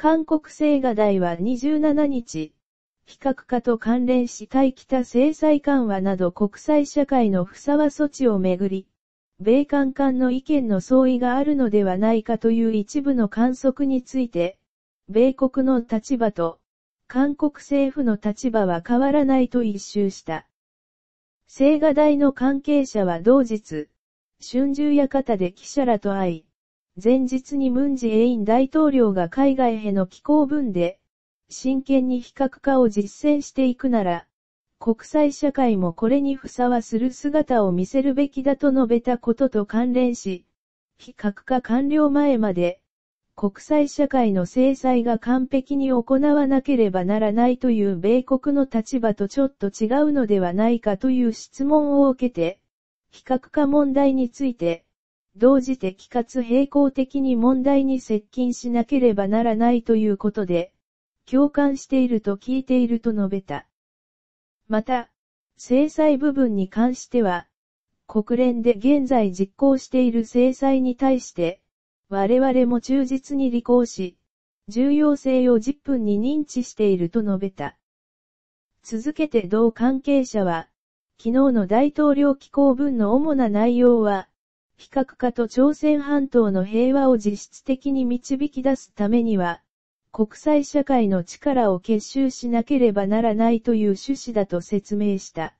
韓国青瓦台は27日、非核化と関連し対北制裁緩和など国際社会の不沢措置をめぐり、米韓間の意見の相違があるのではないかという一部の観測について、米国の立場と、韓国政府の立場は変わらないと一周した。青瓦台の関係者は同日、春秋館で記者らと会い、前日にムンジェイン大統領が海外への寄稿文で、真剣に非核化を実践していくなら、国際社会もこれにふさわする姿を見せるべきだと述べたことと関連し、非核化完了前まで、国際社会の制裁が完璧に行わなければならないという米国の立場とちょっと違うのではないかという質問を受けて、非核化問題について、同時的かつ平行的に問題に接近しなければならないということで、共感していると聞いていると述べた。また、制裁部分に関しては、国連で現在実行している制裁に対して、我々も忠実に履行し、重要性を10分に認知していると述べた。続けて同関係者は、昨日の大統領機構文の主な内容は、非核化と朝鮮半島の平和を実質的に導き出すためには、国際社会の力を結集しなければならないという趣旨だと説明した。